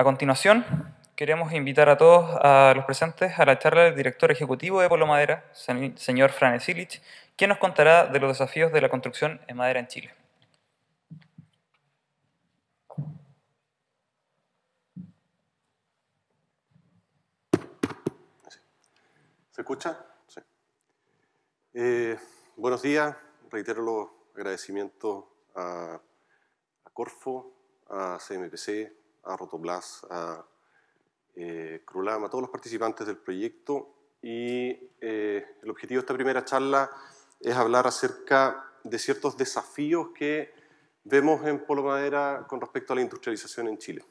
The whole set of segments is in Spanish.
A continuación, queremos invitar a todos a los presentes a la charla del director ejecutivo de Polo Madera, señor Fran quien nos contará de los desafíos de la construcción en madera en Chile. ¿Se escucha? Sí. Eh, buenos días. Reitero los agradecimientos a, a Corfo, a CMPC, a Rotoblas, a eh, a todos los participantes del proyecto. Y eh, el objetivo de esta primera charla es hablar acerca de ciertos desafíos que vemos en Polo Madera con respecto a la industrialización en Chile.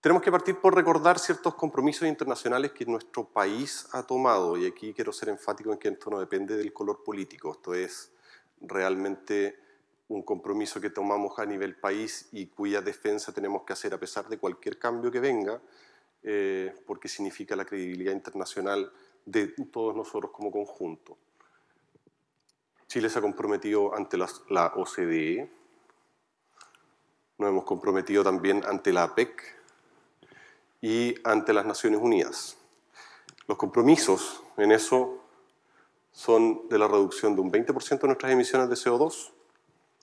Tenemos que partir por recordar ciertos compromisos internacionales que nuestro país ha tomado, y aquí quiero ser enfático en que esto no depende del color político, esto es realmente un compromiso que tomamos a nivel país y cuya defensa tenemos que hacer a pesar de cualquier cambio que venga, eh, porque significa la credibilidad internacional de todos nosotros como conjunto. Chile se ha comprometido ante la, la OCDE, nos hemos comprometido también ante la APEC y ante las Naciones Unidas. Los compromisos en eso son de la reducción de un 20% de nuestras emisiones de CO2,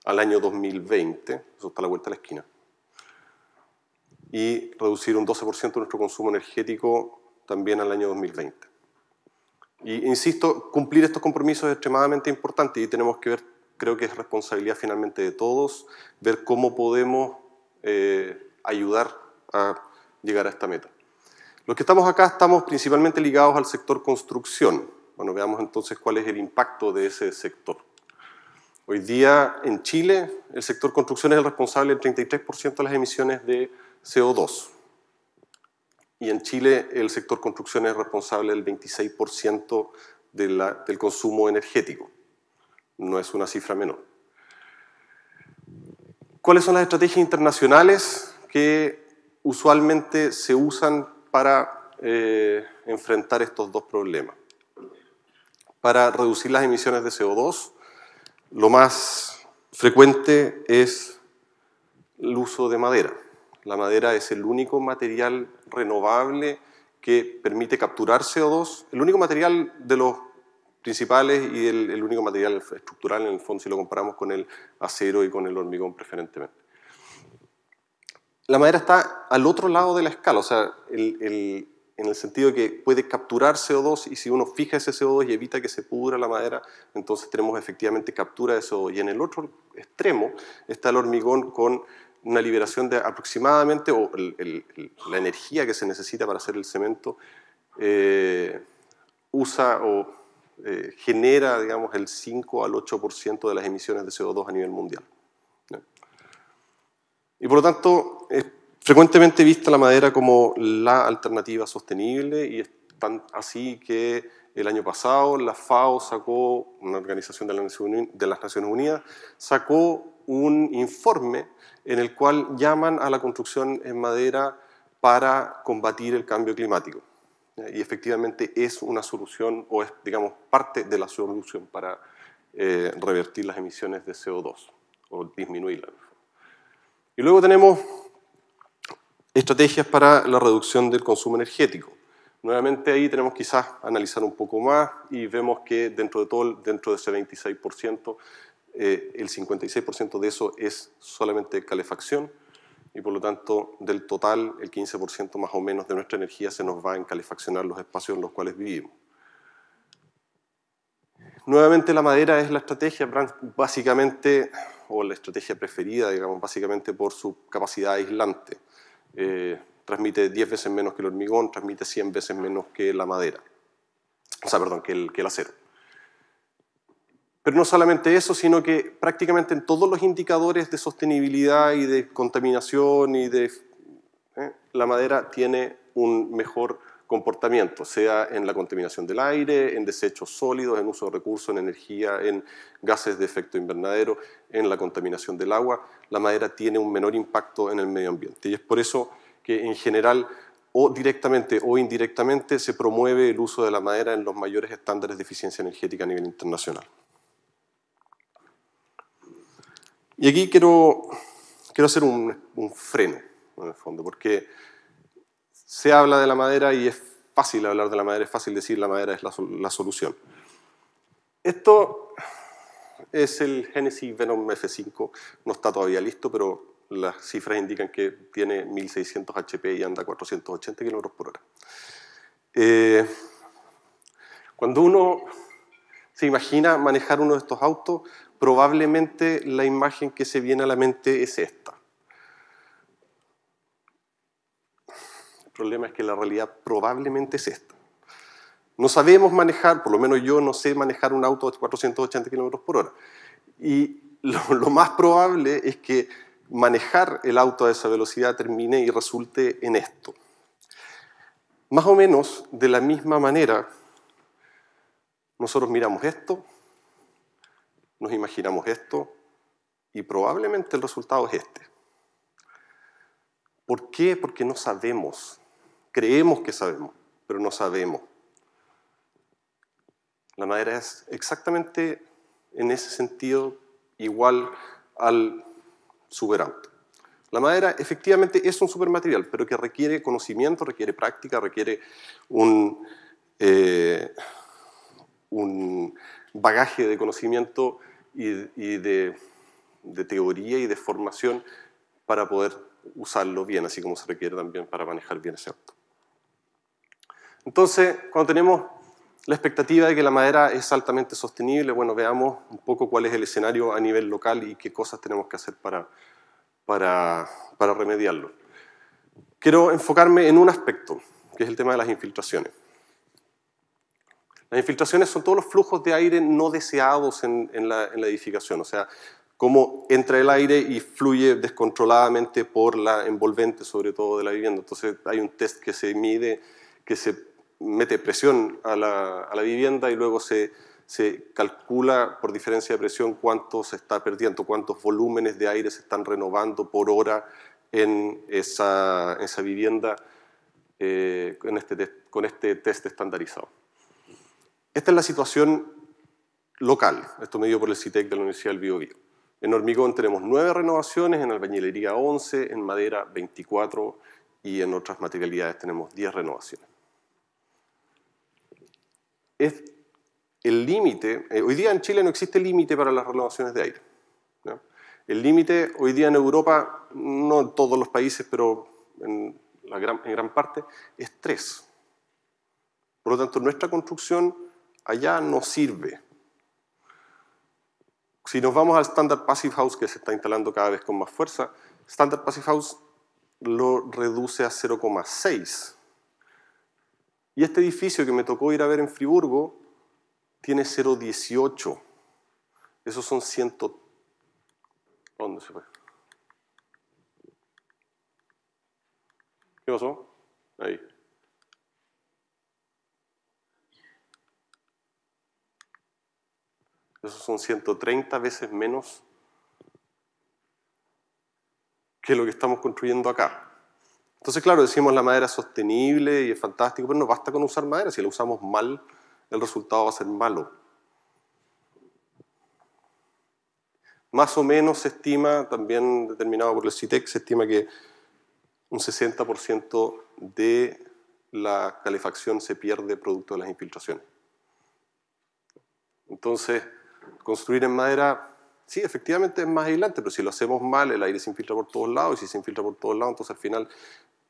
al año 2020, eso está a la vuelta de la esquina, y reducir un 12% nuestro consumo energético también al año 2020. Y insisto, cumplir estos compromisos es extremadamente importante y tenemos que ver, creo que es responsabilidad finalmente de todos, ver cómo podemos eh, ayudar a llegar a esta meta. Los que estamos acá estamos principalmente ligados al sector construcción. Bueno, veamos entonces cuál es el impacto de ese sector. Hoy día en Chile el sector construcción es el responsable del 33% de las emisiones de CO2. Y en Chile el sector construcción es responsable del 26% del consumo energético. No es una cifra menor. ¿Cuáles son las estrategias internacionales que usualmente se usan para eh, enfrentar estos dos problemas? Para reducir las emisiones de CO2, lo más frecuente es el uso de madera. La madera es el único material renovable que permite capturar CO2, el único material de los principales y el, único material estructural en el fondo si lo comparamos con el acero y con el hormigón preferentemente. La madera está al otro lado de la escala, o sea, el, en el sentido que puede capturar CO2 y si uno fija ese CO2 y evita que se pudra la madera, entonces tenemos efectivamente captura de CO2. Y en el otro extremo está el hormigón con una liberación de aproximadamente, o la energía que se necesita para hacer el cemento, eh, usa o eh, genera, digamos, el 5 al 8% de las emisiones de CO2 a nivel mundial. Y por lo tanto, Frecuentemente vista la madera como la alternativa sostenible y es así que el año pasado la FAO sacó, una organización de, las Naciones Unidas, sacó un informe en el cual llaman a la construcción en madera para combatir el cambio climático. Y efectivamente es una solución o es, digamos, parte de la solución para eh, revertir las emisiones de CO2 o disminuirlas. Y luego tenemos estrategias para la reducción del consumo energético. Nuevamente ahí tenemos quizás analizar un poco más y vemos que dentro de todo, dentro de ese 26%, eh, el 56% de eso es solamente calefacción y por lo tanto del total el 15% más o menos de nuestra energía se nos va a calefaccionar los espacios en los cuales vivimos. Nuevamente la madera es la estrategia básicamente, o la estrategia preferida, digamos, básicamente por su capacidad aislante. Eh, transmite 10 veces menos que el hormigón, transmite 100 veces menos que la madera, o sea, perdón, que el, acero. Pero no solamente eso, sino que prácticamente en todos los indicadores de sostenibilidad y de contaminación y de... Eh, la madera tiene un mejor comportamiento, sea en la contaminación del aire, en desechos sólidos, en uso de recursos, en energía, en gases de efecto invernadero, en la contaminación del agua, la madera tiene un menor impacto en el medio ambiente. Y es por eso que en general, o directamente o indirectamente, se promueve el uso de la madera en los mayores estándares de eficiencia energética a nivel internacional. Y aquí quiero, quiero hacer un freno, en el fondo, porque se habla de la madera y es fácil hablar de la madera, es fácil decir la madera es la, solución. Esto es el Genesis Venom F5, no está todavía listo, pero las cifras indican que tiene 1600 HP y anda a 480 km por hora. Eh, cuando uno se imagina manejar uno de estos autos, probablemente la imagen que se viene a la mente es esta. El problema es que la realidad probablemente es esta. No sabemos manejar, por lo menos yo no sé manejar un auto a 480 km por hora. Y lo más probable es que manejar el auto a esa velocidad termine y resulte en esto. Más o menos de la misma manera, nosotros miramos esto, nos imaginamos esto y probablemente el resultado es este. ¿Por qué? Porque no sabemos Creemos que sabemos, pero no sabemos. La madera es exactamente en ese sentido igual al superauto. La madera efectivamente es un supermaterial, pero que requiere conocimiento, requiere práctica, requiere un, eh, bagaje de conocimiento y, de, de, teoría y de formación para poder usarlo bien, así como se requiere también para manejar bien ese auto. Entonces, cuando tenemos la expectativa de que la madera es altamente sostenible, bueno, veamos un poco cuál es el escenario a nivel local y qué cosas tenemos que hacer para, para, para remediarlo. Quiero enfocarme en un aspecto, que es el tema de las infiltraciones. Las infiltraciones son todos los flujos de aire no deseados en, la, en la, edificación, o sea, cómo entra el aire y fluye descontroladamente por la envolvente, sobre todo de la vivienda. Entonces hay un test que se mide, que se mete presión a la, vivienda y luego se, calcula por diferencia de presión cuánto se está perdiendo, cuántos volúmenes de aire se están renovando por hora en esa, vivienda eh, este, con este test estandarizado. Esta es la situación local, esto dio por el CITEC de la Universidad del Biobío. En hormigón tenemos nueve renovaciones, en albañilería 11, en madera 24 y en otras materialidades tenemos 10 renovaciones es el límite. Eh, hoy día en Chile no existe límite para las renovaciones de aire. El límite hoy día en Europa, no en todos los países, pero en, gran, en gran parte, es 3. Por lo tanto, nuestra construcción allá no sirve. Si nos vamos al Standard Passive House, que se está instalando cada vez con más fuerza, Standard Passive House lo reduce a 0,6 y este edificio que me tocó ir a ver en Friburgo tiene 0,18. Esos son ciento... ¿Dónde se fue? ¿Qué pasó? Ahí. Esos son 130 veces menos que lo que estamos construyendo acá. Entonces, claro, decimos la madera es sostenible y es fantástico, pero no basta con usar madera. Si la usamos mal, el resultado va a ser malo. Más o menos se estima, también determinado por el CITEC, e se estima que un 60% de la calefacción se pierde producto de las infiltraciones. Entonces, construir en madera, sí, efectivamente es más aislante, pero si lo hacemos mal, el aire se infiltra por todos lados, y si se infiltra por todos lados, entonces al final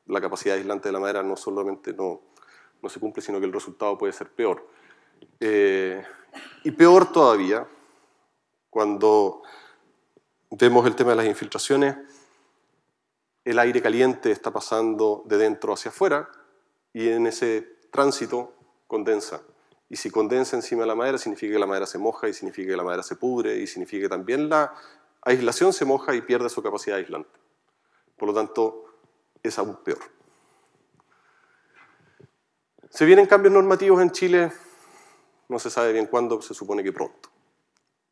la capacidad aislante de la madera no solamente no, no se cumple, sino que el resultado puede ser peor. Eh, y peor todavía, cuando vemos el tema de las infiltraciones, el aire caliente está pasando de dentro hacia afuera y en ese tránsito condensa. Y si condensa encima de la madera, significa que la madera se moja y significa que la madera se pudre y significa que también la aislación se moja y pierde su capacidad aislante. Por lo tanto, es aún peor. Se vienen cambios normativos en Chile, no se sabe bien cuándo, se supone que pronto.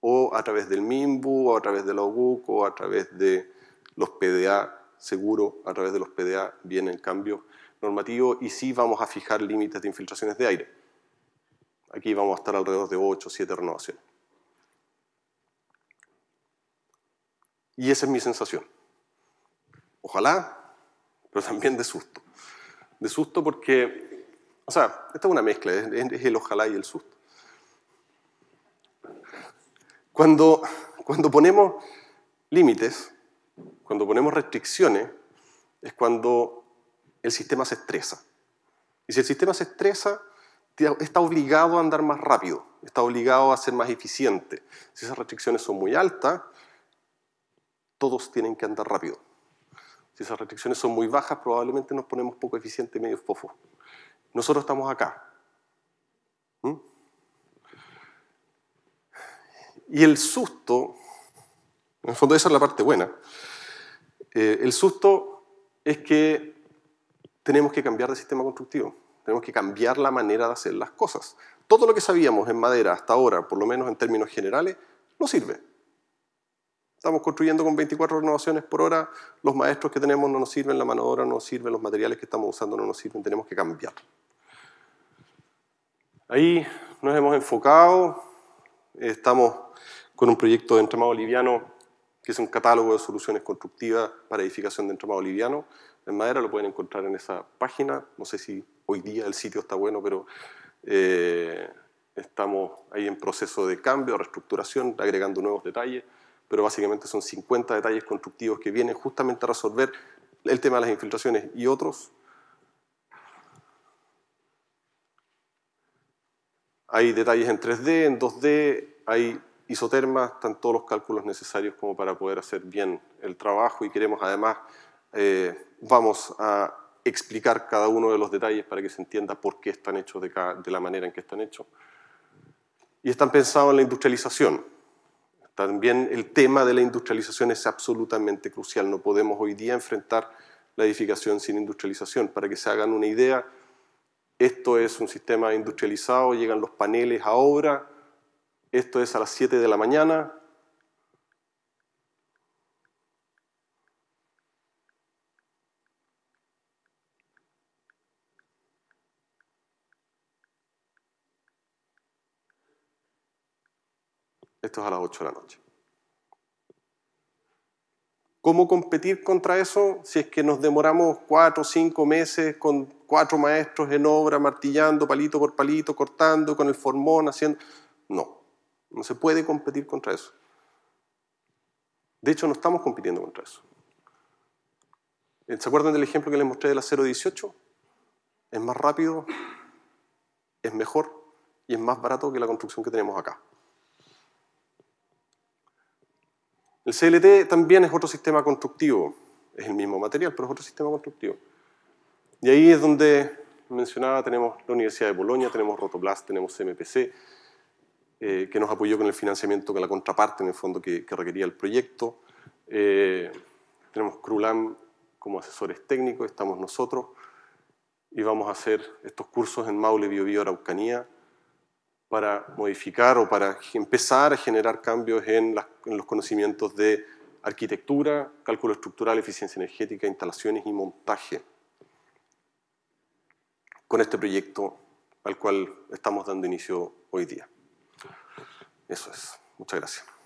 O a través del MIMBU, o a través de la o a través de los PDA, seguro, a través de los PDA vienen cambios normativos y sí vamos a fijar límites de infiltraciones de aire. Aquí vamos a estar alrededor de 8 o 7 renovaciones. Y esa es mi sensación. Ojalá pero también de susto. De susto porque, o sea, esta es una mezcla, es, es el ojalá y el susto. Cuando, cuando ponemos límites, cuando ponemos restricciones, es cuando el sistema se estresa. Y si el sistema se estresa, está obligado a andar más rápido, está obligado a ser más eficiente. Si esas restricciones son muy altas, todos tienen que andar rápido. Si esas restricciones son muy bajas, probablemente nos ponemos poco eficientes y medio fofos. Nosotros estamos acá. ¿Mm? Y el susto, en el fondo esa es la parte buena, eh, el susto es que tenemos que cambiar de sistema constructivo, tenemos que cambiar la manera de hacer las cosas. Todo lo que sabíamos en madera hasta ahora, por lo menos en términos generales, no sirve. Estamos construyendo con 24 renovaciones por hora, los maestros que tenemos no nos sirven, la mano de obra no nos sirve, los materiales que estamos usando no nos sirven, tenemos que cambiar. Ahí nos hemos enfocado, estamos con un proyecto de entramado liviano, que es un catálogo de soluciones constructivas para edificación de entramado liviano. En madera lo pueden encontrar en esa página, no sé si hoy día el sitio está bueno, pero eh, estamos ahí en proceso de cambio, reestructuración, agregando nuevos detalles pero básicamente son 50 detalles constructivos que vienen justamente a resolver el tema de las infiltraciones y otros. Hay detalles en 3D, en 2D, hay isotermas, están todos los cálculos necesarios como para poder hacer bien el trabajo y queremos además, eh, vamos a explicar cada uno de los detalles para que se entienda por qué están hechos de la manera en que están hechos. Y están pensados en la industrialización. También el tema de la industrialización es absolutamente crucial. No podemos hoy día enfrentar la edificación sin industrialización. Para que se hagan una idea, esto es un sistema industrializado, llegan los paneles a obra, esto es a las 7 de la mañana, Esto es a las 8 de la noche. ¿Cómo competir contra eso si es que nos demoramos cuatro o cinco meses con cuatro maestros en obra, martillando palito por palito, cortando con el formón, haciendo... No, no se puede competir contra eso. De hecho, no estamos compitiendo contra eso. ¿Se acuerdan del ejemplo que les mostré de la 18? Es más rápido, es mejor y es más barato que la construcción que tenemos acá. El CLT también es otro sistema constructivo, es el mismo material, pero es otro sistema constructivo. Y ahí es donde mencionaba, tenemos la Universidad de Bolonia, tenemos Rotoblast, tenemos MPC, eh, que nos apoyó con el financiamiento, con la contraparte en el fondo que, requería el proyecto. Eh, tenemos Crulam como asesores técnicos, estamos nosotros, y vamos a hacer estos cursos en Maule, Biobío, Araucanía, para modificar o para empezar a generar cambios en, los conocimientos de arquitectura, cálculo estructural, eficiencia energética, instalaciones y montaje con este proyecto al cual estamos dando inicio hoy día. Eso es. Muchas gracias.